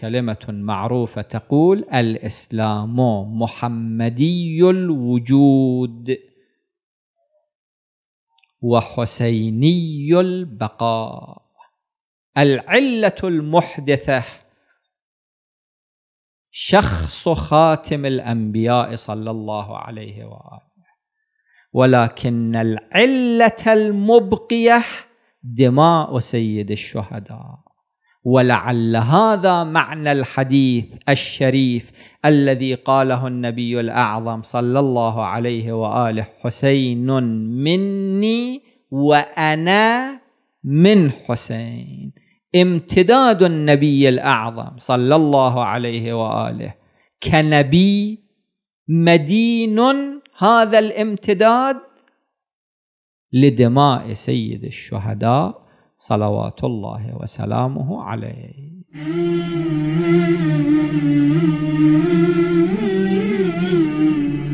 كلمة معروفة تقول الإسلام محمدي الوجود وحسيني البقاء العلة المحدثة شخص خاتم الأنبياء صلى الله عليه وآله ولكن العلة المبقية دماء سيد الشهداء ولعل هذا معنى الحديث الشريف الذي قاله النبي الاعظم صلى الله عليه واله حسين مني وانا من حسين امتداد النبي الاعظم صلى الله عليه واله كنبي مدين هذا الامتداد لدماء سيد الشهداء صلوات الله وسلامه عليه Thank you.